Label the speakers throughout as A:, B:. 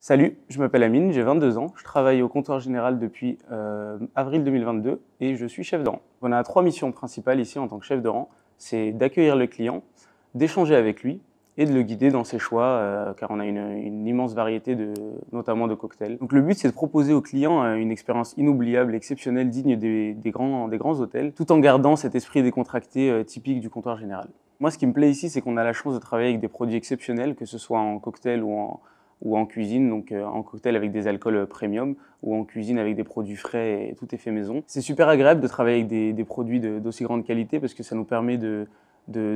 A: Salut, je m'appelle Amine, j'ai 22 ans, je travaille au comptoir général depuis euh, avril 2022 et je suis chef de rang. On a trois missions principales ici en tant que chef de rang, c'est d'accueillir le client, d'échanger avec lui et de le guider dans ses choix euh, car on a une, immense variété de, notamment de cocktails. Donc le but c'est de proposer au client euh, une expérience inoubliable, exceptionnelle, digne des, grands, des grands hôtels, tout en gardant cet esprit décontracté typique du comptoir général. Moi ce qui me plaît ici c'est qu'on a la chance de travailler avec des produits exceptionnels, que ce soit en cocktail ou en ou en cuisine, donc euh, en cocktail avec des alcools euh, premium, ou en cuisine avec des produits frais et tout est fait maison. C'est super agréable de travailler avec des, produits d'aussi grande qualité parce que ça nous permet de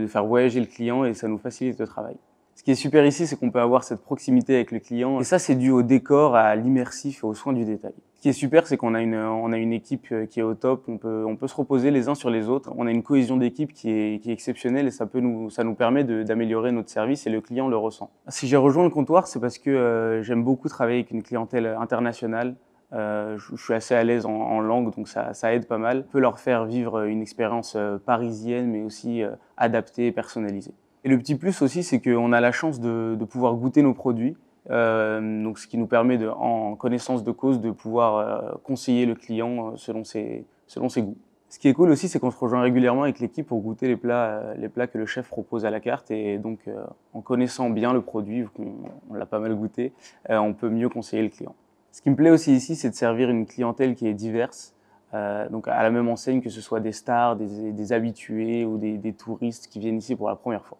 A: faire voyager le client et ça nous facilite le travail. Ce qui est super ici, c'est qu'on peut avoir cette proximité avec le client. Et ça, c'est dû au décor, à l'immersif et au soin du détail. Ce qui est super, c'est qu'on a une, a une équipe euh, qui est au top. On peut, on peut se reposer les uns sur les autres. On a une cohésion d'équipe qui est, exceptionnelle et ça peut nous, ça nous permet d'améliorer notre service et le client le ressent. Si j'ai rejoint le comptoir, c'est parce que euh, j'aime beaucoup travailler avec une clientèle internationale. Euh, je, suis assez à l'aise en, langue, donc ça, aide pas mal. On peut leur faire vivre une expérience parisienne, mais aussi adaptée et personnalisée. Et le petit plus aussi, c'est qu'on a la chance de, pouvoir goûter nos produits, euh, donc ce qui nous permet, en connaissance de cause, de pouvoir euh, conseiller le client euh, selon ses, goûts. Ce qui est cool aussi, c'est qu'on se rejoint régulièrement avec l'équipe pour goûter les plats, que le chef propose à la carte. Et donc, en connaissant bien le produit, vu qu'on l'a pas mal goûté, on peut mieux conseiller le client. Ce qui me plaît aussi ici, c'est de servir une clientèle qui est diverse. donc à la même enseigne que ce soit des stars, des, habitués ou des touristes qui viennent ici pour la première fois.